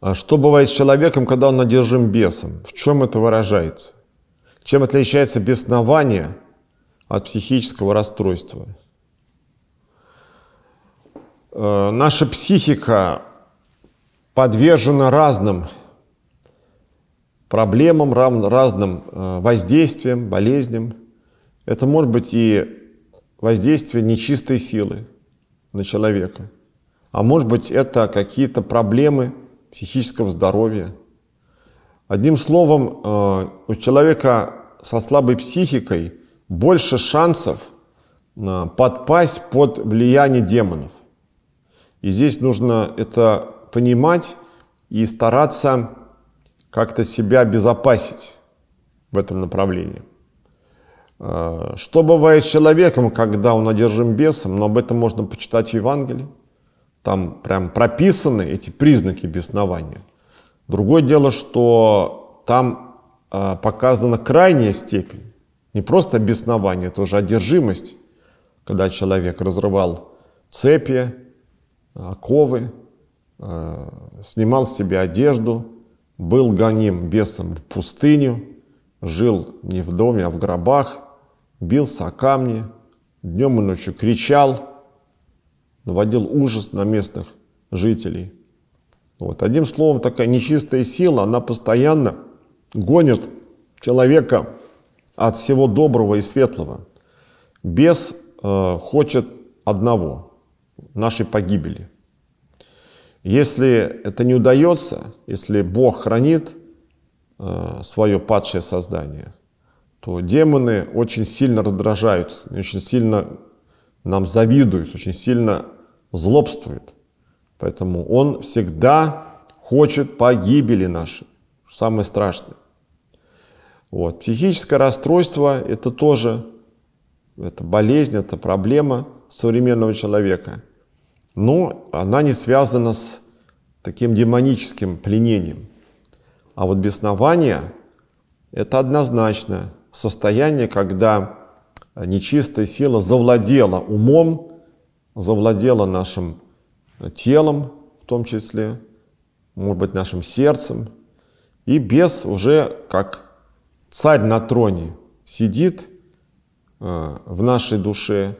А что бывает с человеком, когда он одержим бесом? В чем это выражается? Чем отличается беснование от психического расстройства? Э, наша психика подвержена разным проблемам, разным э, воздействиям, болезням. Это может быть и воздействие нечистой силы на человека, а может быть это какие-то проблемы – психическом здоровье. Одним словом, э, у человека со слабой психикой больше шансов э, подпасть под влияние демонов. И здесь нужно это понимать и стараться как-то себя безопасить в этом направлении. Э, что бывает с человеком, когда он одержим бесом, но об этом можно почитать в Евангелии. Там прям прописаны эти признаки беснования. Другое дело, что там э, показана крайняя степень. Не просто беснование, это уже одержимость, когда человек разрывал цепи, а, оковы, э, снимал с себя одежду, был гоним бесом в пустыню, жил не в доме, а в гробах, бился о камни, днем и ночью кричал – наводил ужас на местных жителей. Вот. Одним словом, такая нечистая сила, она постоянно гонит человека от всего доброго и светлого. Бес э, хочет одного – нашей погибели. Если это не удается, если Бог хранит э, свое падшее создание, то демоны очень сильно раздражаются, очень сильно нам завидуют, очень сильно злобствует. Поэтому он всегда хочет погибели нашей, самое страшное. Вот. Психическое расстройство – это тоже это болезнь, это проблема современного человека. Но она не связана с таким демоническим пленением. А вот беснование – это однозначно состояние, когда нечистая сила завладела умом, завладела нашим телом в том числе, может быть, нашим сердцем. И бес уже как царь на троне сидит э, в нашей душе,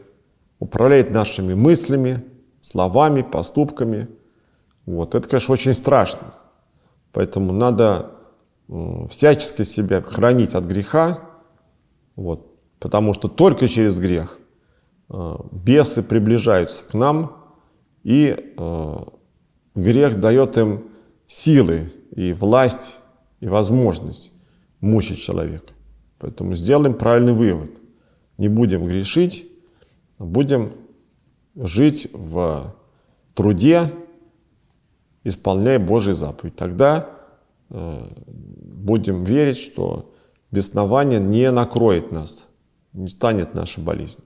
управляет нашими мыслями, словами, поступками. Вот. Это, конечно, очень страшно. Поэтому надо э, всячески себя хранить от греха, вот, потому что только через грех Э, бесы приближаются к нам, и э, грех дает им силы и власть, и возможность мучить человека. Поэтому сделаем правильный вывод. Не будем грешить, а будем жить в труде, исполняя Божий заповедь. Тогда э, будем верить, что беснование не накроет нас, не станет нашей болезнью.